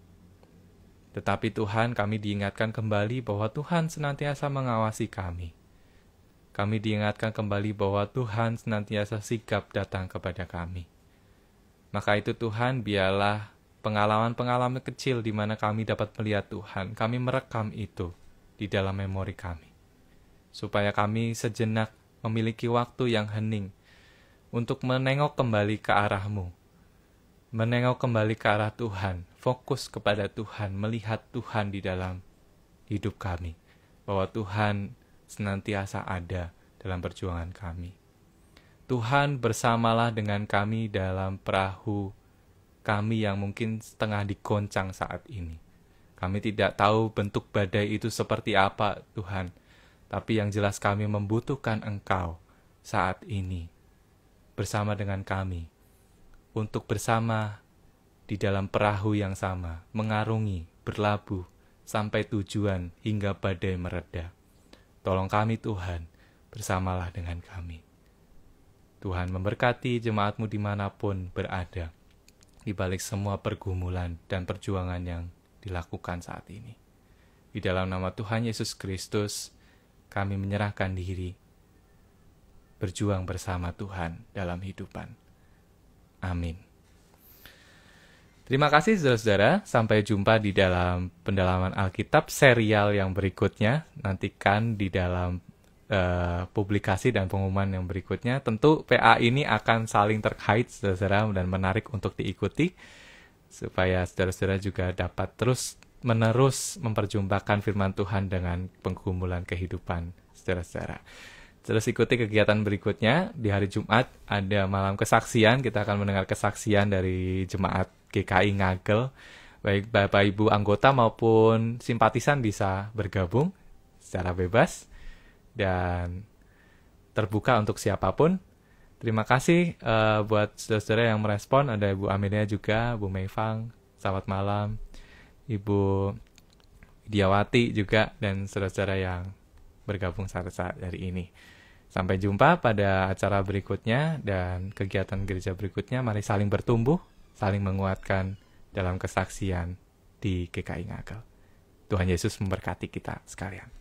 Tetapi Tuhan, kami diingatkan kembali bahwa Tuhan senantiasa mengawasi kami. Kami diingatkan kembali bahwa Tuhan senantiasa sigap datang kepada kami. Maka itu Tuhan, biarlah pengalaman-pengalaman kecil di mana kami dapat melihat Tuhan, kami merekam itu di dalam memori kami. Supaya kami sejenak memiliki waktu yang hening untuk menengok kembali ke arahmu, menengok kembali ke arah Tuhan, fokus kepada Tuhan, melihat Tuhan di dalam hidup kami, bahwa Tuhan senantiasa ada dalam perjuangan kami. Tuhan bersamalah dengan kami dalam perahu kami yang mungkin setengah dikoncang saat ini. Kami tidak tahu bentuk badai itu seperti apa, Tuhan, tapi yang jelas kami membutuhkan Engkau saat ini bersama dengan kami untuk bersama di dalam perahu yang sama, mengarungi, berlabuh, sampai tujuan hingga badai mereda. Tolong kami Tuhan, bersamalah dengan kami. Tuhan memberkati jemaatmu dimanapun berada, di balik semua pergumulan dan perjuangan yang dilakukan saat ini. Di dalam nama Tuhan Yesus Kristus, kami menyerahkan diri berjuang bersama Tuhan dalam hidupan. Amin. Terima kasih saudara-saudara, sampai jumpa di dalam pendalaman Alkitab serial yang berikutnya. Nantikan di dalam uh, publikasi dan pengumuman yang berikutnya. Tentu PA ini akan saling terkait saudara-saudara dan menarik untuk diikuti supaya saudara-saudara juga dapat terus menerus memperjumpakan firman Tuhan dengan penggumulan kehidupan saudara-saudara. Terus ikuti kegiatan berikutnya di hari Jumat ada malam kesaksian. Kita akan mendengar kesaksian dari jemaat GKI Ngagel. Baik Bapak Ibu anggota maupun simpatisan bisa bergabung secara bebas dan terbuka untuk siapapun. Terima kasih uh, buat saudara-saudara yang merespon. Ada Ibu Amelia juga, Bu Meifang Selamat malam. Ibu Diawati juga dan saudara-saudara yang bergabung saat-saat hari ini. Sampai jumpa pada acara berikutnya dan kegiatan gereja berikutnya. Mari saling bertumbuh, saling menguatkan dalam kesaksian di GKI Ngagel. Tuhan Yesus memberkati kita sekalian.